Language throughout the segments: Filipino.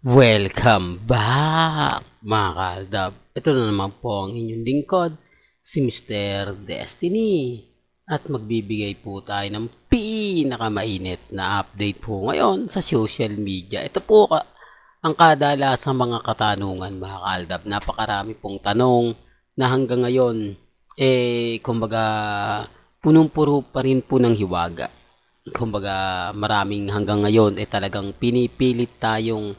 Welcome back mga kaaldab. Ito na naman po ang inyong lingkod, si Mr. Destiny. At magbibigay po tayo ng pinakamainit na update po ngayon sa social media. Ito po ka, ang sa mga katanungan mga kaaldab. Napakarami pong tanong na hanggang ngayon, eh, kumbaga, punong-puro pa rin po ng hiwaga. Kumbaga, maraming hanggang ngayon, eh talagang pinipilit tayong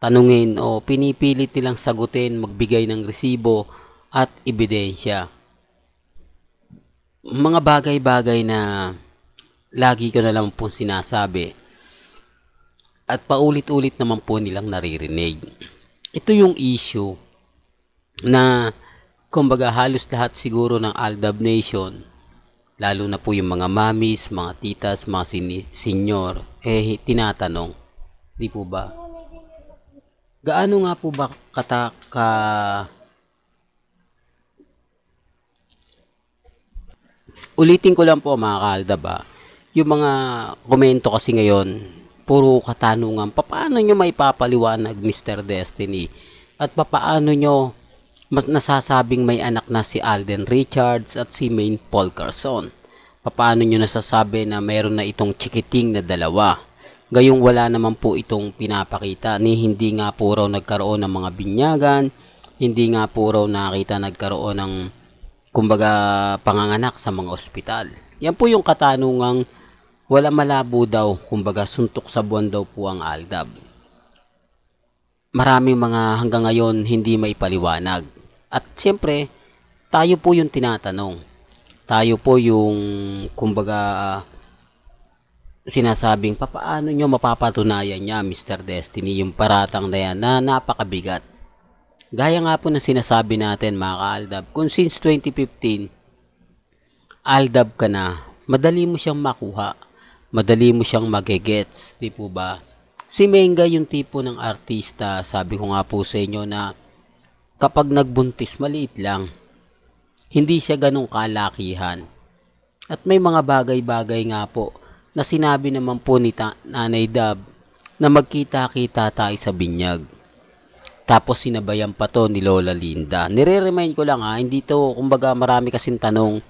tanungin o pinipilit nilang sagutin, magbigay ng resibo at ebidensya. Mga bagay-bagay na lagi ko na lang po sinasabi at paulit-ulit naman po nilang naririnig. Ito yung issue na kumbaga halos lahat siguro ng Aldab Nation lalo na po yung mga mamis, mga titas, mga sinyor, eh tinatanong. Di po ba? Gaano nga po ba kataka Ulitin ko lang po mga kalda ba, yung mga komento kasi ngayon, puro katanungan, paano nyo maipapaliwanag Mr. Destiny? At paano nyo mas nasasabing may anak na si Alden Richards at si Maine Paul Carson? Paano nyo nasasabi na mayroon na itong chikiting na dalawa? Gayong wala naman po itong pinapakita ni hindi nga po raw nagkaroon ng mga binyagan, hindi nga po raw nakita nagkaroon ng kumbaga panganganak sa mga ospital. Yan po yung katanungang wala malabo daw, kumbaga suntok sa buwan daw po ang Aldab. Maraming mga hanggang ngayon hindi may paliwanag. At siyempre, tayo po yung tinatanong. Tayo po yung kumbaga sinasabing papaano nyo mapapatunayan niya Mr. Destiny yung paratang na yan na napakabigat. Gaya nga po na sinasabi natin mga ka-Aldab, kung since 2015, Aldab ka na, madali mo siyang makuha, madali mo siyang magegets, di po ba? Si Menga yung tipo ng artista, sabi ko nga po sa inyo na kapag nagbuntis maliit lang, hindi siya ganong kalakihan. At may mga bagay-bagay nga po na sinabi naman po ni ta- Nanay Dab na magkita-kita tayo sa binyag. Tapos sinabayan pa to ni Lola Linda. Nire-remind ko lang ha, ah, hindi to, kumbaga marami kasing tanong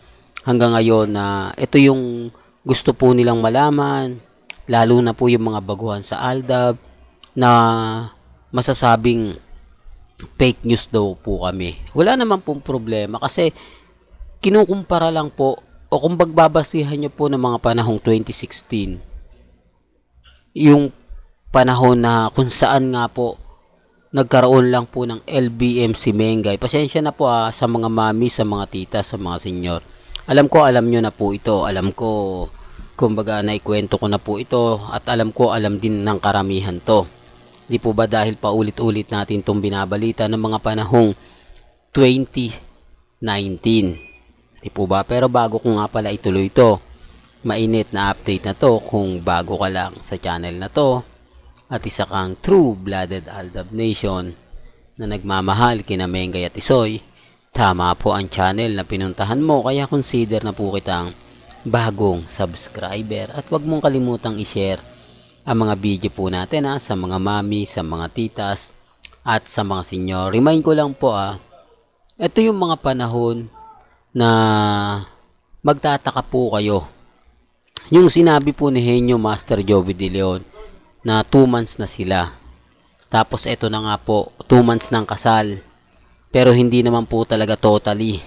hanggang ngayon na ito yung gusto po nilang malaman, lalo na po yung mga baguhan sa Aldab na masasabing fake news daw po kami. Wala naman pong problema kasi kinukumpara lang po o kung bagbabasihan nyo po ng mga panahong 2016, yung panahon na kung saan nga po nagkaroon lang po ng LBM si Mengay. Pasensya na po ah, sa mga mami, sa mga tita, sa mga senyor. Alam ko, alam nyo na po ito. Alam ko, kumbaga naikwento ko na po ito at alam ko, alam din ng karamihan to. Di po ba dahil paulit-ulit natin itong binabalita ng mga panahong 2019. Di po ba? Pero bago ko nga pala ituloy ito, mainit na update na to kung bago ka lang sa channel na to at isa kang true-blooded Aldab Nation na nagmamahal kina Mengay at Isoy. Tama po ang channel na pinuntahan mo kaya consider na po kitang bagong subscriber at wag mong kalimutang i-share ang mga video po natin ha, ah, sa mga mami, sa mga titas at sa mga senior. Remind ko lang po ah, ito yung mga panahon na magtataka po kayo. Yung sinabi po ni Henyo Master Jovi De Leon na 2 months na sila. Tapos ito na nga po, 2 months ng kasal. Pero hindi naman po talaga totally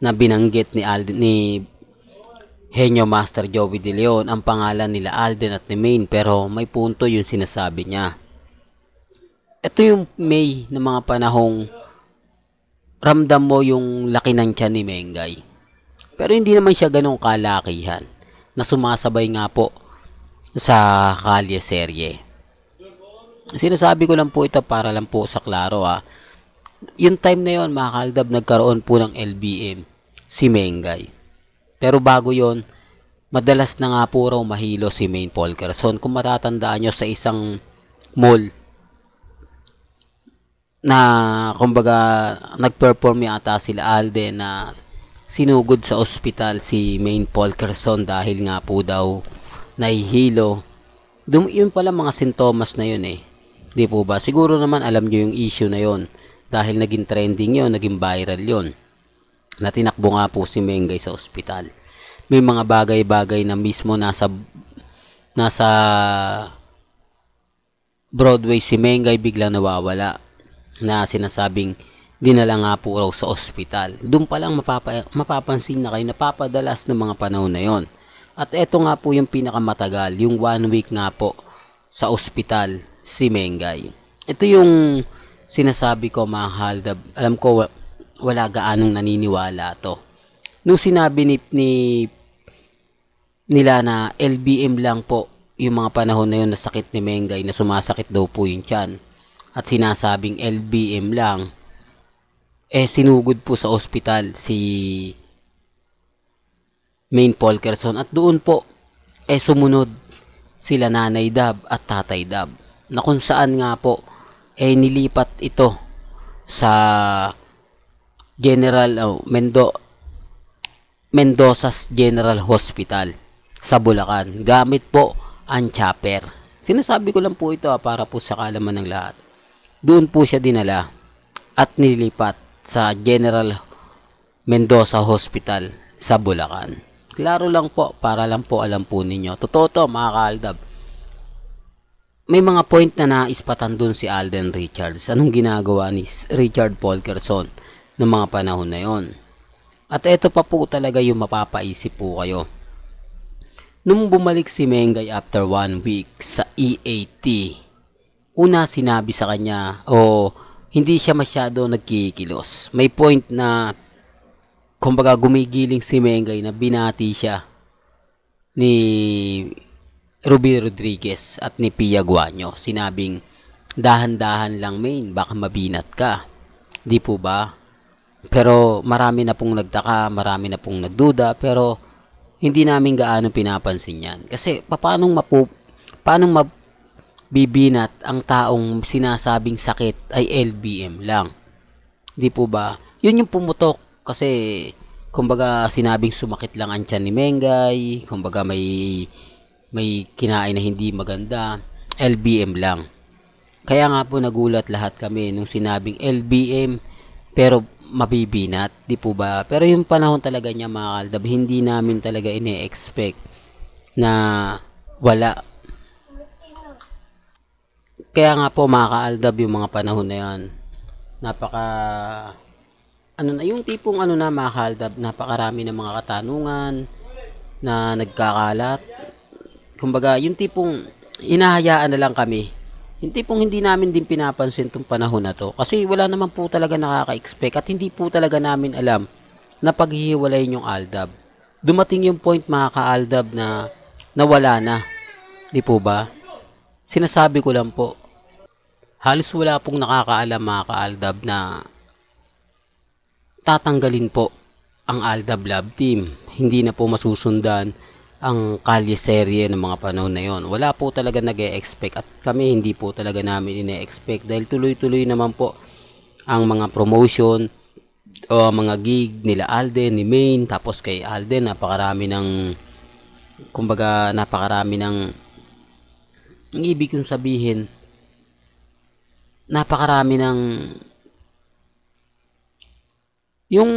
na binanggit ni Alden ni Henyo Master Jovi De Leon ang pangalan nila Alden at ni Main. pero may punto yung sinasabi niya. Ito yung May ng mga panahong ramdam mo yung laki ng tiyan ni Mengay. Pero hindi naman siya ganun kalakihan na sumasabay nga po sa kalye serye. Sinasabi ko lang po ito para lang po sa klaro ha. Ah. Yung time na yon mga kaldab, nagkaroon po ng LBM si Mengay. Pero bago yon madalas na nga po raw mahilo si Main Paul Kerson. Kung matatandaan nyo sa isang mall na kumbaga nagperform yata sila Alde na sinugod sa ospital si Main Paul Carson dahil nga po daw nahihilo. Dum yun pala mga sintomas na yun eh. Di po ba? Siguro naman alam nyo yung issue na yun. dahil naging trending yun, naging viral yun. Na tinakbo nga po si Mengay sa ospital. May mga bagay-bagay na mismo nasa nasa Broadway si Mengay bigla nawawala na sinasabing dinala nga po raw sa ospital. Doon pa lang mapapa, mapapansin na kayo napapadalas ng mga panahon na yon. At eto nga po yung pinakamatagal, yung one week nga po sa ospital si Mengay. Ito yung sinasabi ko mahal, haldab. Alam ko wala gaanong naniniwala to. Nung sinabi ni, ni nila na LBM lang po yung mga panahon na yon na sakit ni Mengay na sumasakit daw po yung tiyan at sinasabing LBM lang, eh sinugod po sa ospital si Main Polkerson at doon po eh sumunod sila Nanay Dab at Tatay Dab na kung saan nga po eh nilipat ito sa General oh, Mendo Mendoza's General Hospital sa Bulacan gamit po ang chopper. Sinasabi ko lang po ito ah, para po sa kalaman ng lahat. Doon po siya dinala at nilipat sa General Mendoza Hospital sa Bulacan. Klaro lang po, para lang po alam po ninyo. Totoo to mga kaaldab. May mga point na naispatan doon si Alden Richards. Anong ginagawa ni Richard Polkerson Kerson ng mga panahon na yon? At ito pa po talaga yung mapapaisip po kayo. Nung bumalik si Mengay after one week sa EAT, una sinabi sa kanya o hindi siya masyado nagkikilos. May point na kumbaga gumigiling si Mengay na binati siya ni Ruby Rodriguez at ni Pia Guanyo. Sinabing dahan-dahan lang main, baka mabinat ka. Di po ba? Pero marami na pong nagtaka, marami na pong nagduda, pero hindi namin gaano pinapansin yan. Kasi paanong mapu paanong ma- bibinat ang taong sinasabing sakit ay LBM lang. Di po ba? Yun yung pumutok kasi kumbaga sinabing sumakit lang ang tiyan ni Mengay, kumbaga may may kinain na hindi maganda, LBM lang. Kaya nga po nagulat lahat kami nung sinabing LBM pero mabibinat, di po ba? Pero yung panahon talaga niya mga kaldab, hindi namin talaga ine-expect na wala kaya nga po mga ka-aldab yung mga panahon na yan napaka ano na yung tipong ano na mga ka-aldab, napakarami ng mga katanungan na nagkakalat kumbaga yung tipong inahayaan na lang kami yung tipong hindi namin din pinapansin tong panahon na to kasi wala naman po talaga nakaka-expect at hindi po talaga namin alam na paghihiwalay yung aldab dumating yung point mga ka-aldab na nawala na di po ba sinasabi ko lang po halos wala pong nakakaalam mga ka-Aldab na tatanggalin po ang Aldab Lab Team. Hindi na po masusundan ang kalye serye ng mga panahon na yon. Wala po talaga nag expect at kami hindi po talaga namin ine-expect dahil tuloy-tuloy naman po ang mga promotion o mga gig nila Alden, ni Main, tapos kay Alden napakarami ng kumbaga napakarami ng ang ibig kong sabihin napakarami ng yung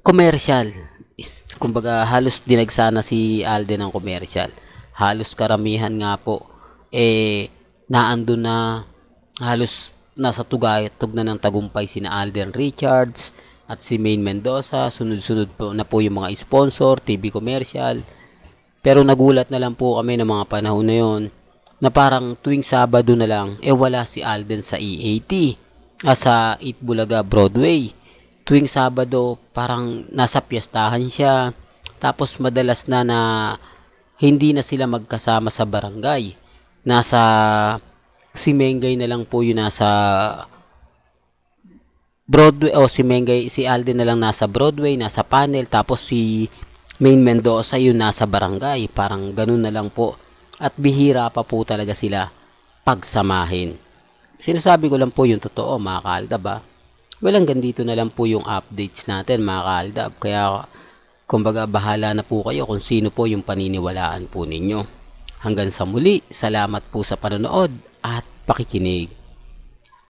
commercial is kumbaga halos dinagsana si Alden ng commercial. Halos karamihan nga po eh naandun na halos nasa tugay na ng tagumpay sina Alden Richards at si Main Mendoza. Sunod-sunod po na po yung mga sponsor, TV commercial. Pero nagulat na lang po kami ng mga panahon na yon na parang tuwing Sabado na lang, e eh wala si Alden sa EAT, 80 ah, sa 8 Bulaga Broadway. Tuwing Sabado, parang nasa piyestahan siya, tapos madalas na na hindi na sila magkasama sa barangay. Nasa si Mengay na lang po yun nasa Broadway o si Mengay, si Alden na lang nasa Broadway, nasa panel, tapos si Main Mendoza yun nasa barangay. Parang ganun na lang po at bihira pa po talaga sila pagsamahin. Sinasabi ko lang po yung totoo mga kaaldab ha. Ah. Well hanggang dito na lang po yung updates natin mga kaaldab. Kaya kumbaga bahala na po kayo kung sino po yung paniniwalaan po ninyo. Hanggang sa muli, salamat po sa panonood at pakikinig.